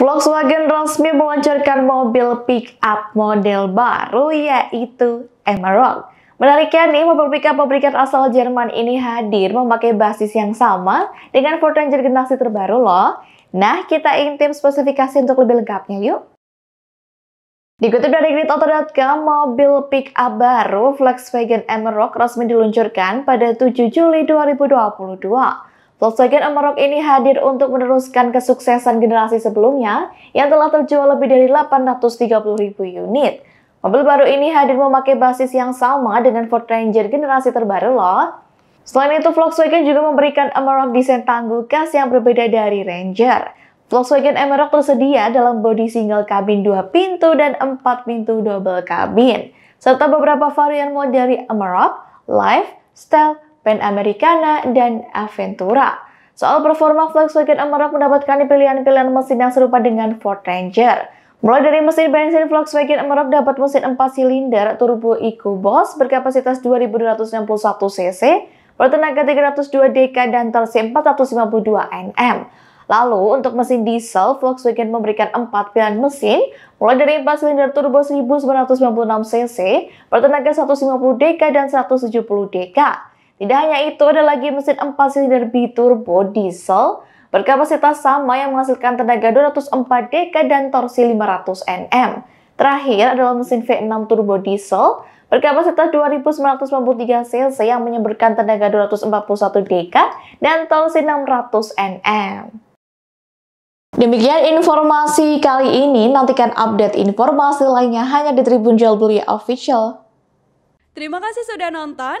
Volkswagen resmi meluncurkan mobil pick-up model baru yaitu Amarok. Menariknya nih, mobil pick-up pabrikan asal Jerman ini hadir memakai basis yang sama dengan Ford Ranger generasi terbaru loh. Nah, kita intip spesifikasi untuk lebih lengkapnya yuk. Dikutip dari gridauto.com, mobil pick-up baru Volkswagen Amarok resmi diluncurkan pada 7 Juli 2022. Volkswagen Amarok ini hadir untuk meneruskan kesuksesan generasi sebelumnya yang telah terjual lebih dari 830.000 unit. Mobil baru ini hadir memakai basis yang sama dengan Ford Ranger generasi terbaru loh. Selain itu, Volkswagen juga memberikan Amarok desain tangguh khas yang berbeda dari Ranger. Volkswagen Amarok tersedia dalam bodi single kabin 2 pintu dan 4 pintu double kabin, serta beberapa varian mode dari Amarok, Life, Style, Pan Americana, dan Aventura. Soal performa, Volkswagen Amarok mendapatkan pilihan-pilihan mesin yang serupa dengan Ford Ranger. Mulai dari mesin bensin, Volkswagen Amarok dapat mesin 4 silinder turbo EcoBoost berkapasitas 2261 cc, bertenaga 302 dk, dan torsi 452 Nm. Lalu, untuk mesin diesel, Volkswagen memberikan 4 pilihan mesin, mulai dari 4 silinder turbo 1996 cc, bertenaga 150 dk dan 170 dk. Tidak hanya itu, ada lagi mesin 4 silinder biturbo diesel berkapasitas sama yang menghasilkan tenaga 204 dk dan torsi 500 Nm. Terakhir adalah mesin V6 turbo diesel berkapasitas 2993 cc yang menyemburkan tenaga 241 dk dan torsi 600 Nm. Demikian informasi kali ini, nantikan update informasi lainnya hanya di Tribun Jual Beli Official. Terima kasih sudah nonton.